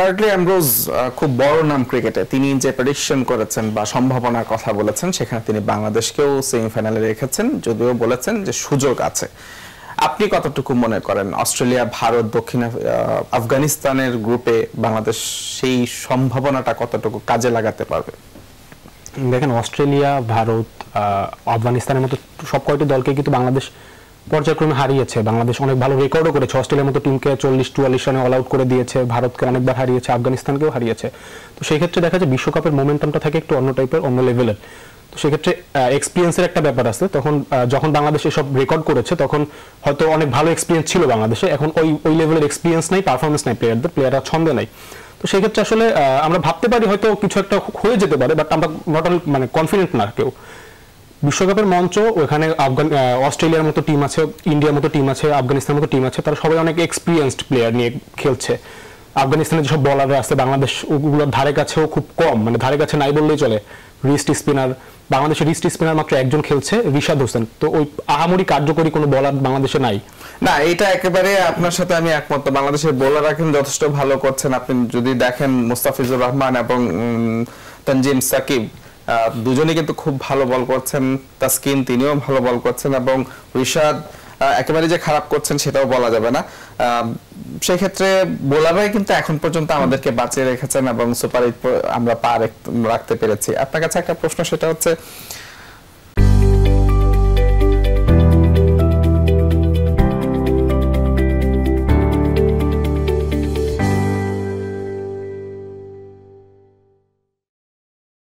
Curtly Ambrose খুব বড় নাম ক্রিকেটে তিনি যে প্রেডিকশন করেছেন বা সম্ভাবনার কথা বলেছেন সেখানে তিনি বাংলাদেশকেও সেমিফাইনালে রেখেছেন যদিও বলেছেন যে সুযোগ আছে আপনি কতটুকু মনে করেন অস্ট্রেলিয়া ভারত দক্ষিণ আফগানিস্তানের গ্রুপে বাংলাদেশ সেই সম্ভাবনাটা কতটুকু কাজে লাগাতে পারবে দেখেন অস্ট্রেলিয়া ভারত আফগানিস্তানের মতো সব কয়টি দলকে কিন্তু বাংলাদেশ পর্যায়ক্রমে হারিয়েছে বাংলাদেশ অনেক ভালো রেকর্ডও করেছে অস্ট্রেলিয়ার মতো টিমকে চল্লিশ চুয়াল্লিশ রানে অল আউট করে দিয়েছে ভারতকে অনেকবার হারিয়েছে আফগানিস্তানকেও হারিয়েছে তো সেই ক্ষেত্রে দেখা যায় বিশ্বকাপের মোমেন্টামটা থাকে একটু অন্য টাইপের অন্য লেভেলের তো সেক্ষেত্রে এক্সপিরিয়েন্সের একটা ব্যাপার আছে তখন যখন বাংলাদেশ এসব রেকর্ড করেছে তখন হয়তো অনেক ভালো এক্সপিরিয়েন্স ছিল বাংলাদেশে এখন ওই ওই লেভেলের এক্সপিরিয়েন্স নাই পারফরমেন্স নাই প্লেয়ারদের প্লেয়াররা ছন্দে নাই তো সেক্ষেত্রে আসলে আমরা ভাবতে পারি হয়তো কিছু একটা হয়ে যেতে পারে বাট আমরা নট অল মানে কনফিডেন্ট না কেউ বিশ্বকাপের মঞ্চ ওখানে আফগান অস্ট্রেলিয়ার মতো টিম আছে ইন্ডিয়ার মতো টিম আছে আফগানিস্তানের মতো টিম আছে তারা সবাই অনেক এক্সপিরিয়েন্সড প্লেয়ার নিয়ে খেলছে আফগানিস্তানের যেসব বলাররা আছে বাংলাদেশ ওগুলোর ধারে কাছেও খুব কম মানে ধারে কাছে নাই বললেই চলে রিস্ট স্পিনার বাংলাদেশের রিস্ট স্পিনার মাত্র একজন খেলছে রিশাদ হোসেন তো ওই আহামরি কার্যকরী কোনো বলার বাংলাদেশে নাই না এটা একেবারে আপনার সাথে আমি একমত বাংলাদেশের বোলাররা কিন্তু যথেষ্ট ভালো করছেন আপনি যদি দেখেন মুস্তাফিজুর রহমান এবং তানজিম সাকিব দুজনে কিন্তু খুব ভালো বল করছেন তাসকিন তিনিও ভালো বল করছেন এবং ঋষাদ একেবারে যে খারাপ করছেন সেটাও বলা যাবে না সেক্ষেত্রে বোলাররাই কিন্তু এখন পর্যন্ত আমাদেরকে বাঁচিয়ে রেখেছেন এবং সুপার আমরা পা রাখতে পেরেছি আপনার কাছে একটা প্রশ্ন সেটা হচ্ছে আহ